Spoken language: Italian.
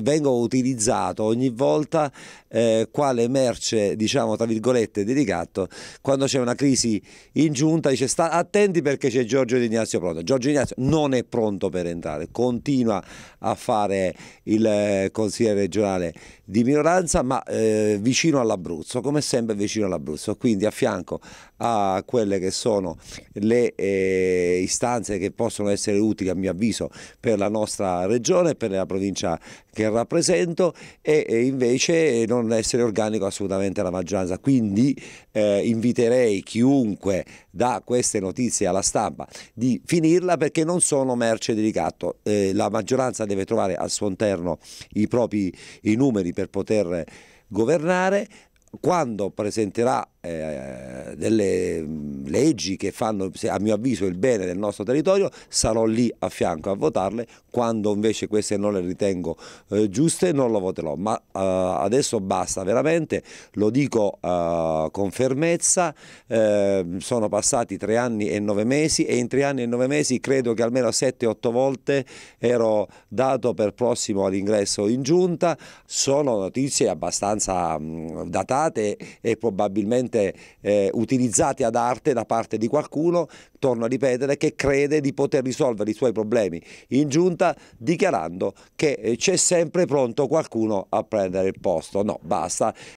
vengo utilizzato ogni volta eh, quale merce diciamo tra virgolette di ricatto quando c'è una crisi in giunta dice sta, attenti perché c'è Giorgio Di Ignazio pronto Giorgio Di Ignazio non è pronto per entrare continua a fare il eh, consigliere regionale di minoranza ma eh, vicino all'Abruzzo come sempre vicino all'Abruzzo quindi a fianco a quelle che sono le eh, istanze che possono essere utili a mio avviso per la nostra regione e per la provincia che che rappresento e, e invece non essere organico assolutamente la maggioranza. Quindi eh, inviterei chiunque dà queste notizie alla stampa di finirla perché non sono merce di ricatto. Eh, la maggioranza deve trovare al suo interno i propri i numeri per poter governare quando presenterà eh, delle mm, leggi che fanno a mio avviso il bene del nostro territorio, sarò lì a fianco a votarle, quando invece queste non le ritengo eh, giuste non lo voterò, ma eh, adesso basta veramente, lo dico eh, con fermezza, eh, sono passati tre anni e nove mesi e in tre anni e nove mesi credo che almeno sette otto volte ero dato per prossimo all'ingresso in giunta, sono notizie abbastanza mh, mm, datate e probabilmente eh, utilizzate ad arte da da parte di qualcuno, torno a ripetere, che crede di poter risolvere i suoi problemi in giunta dichiarando che eh, c'è sempre pronto qualcuno a prendere il posto. No, basta,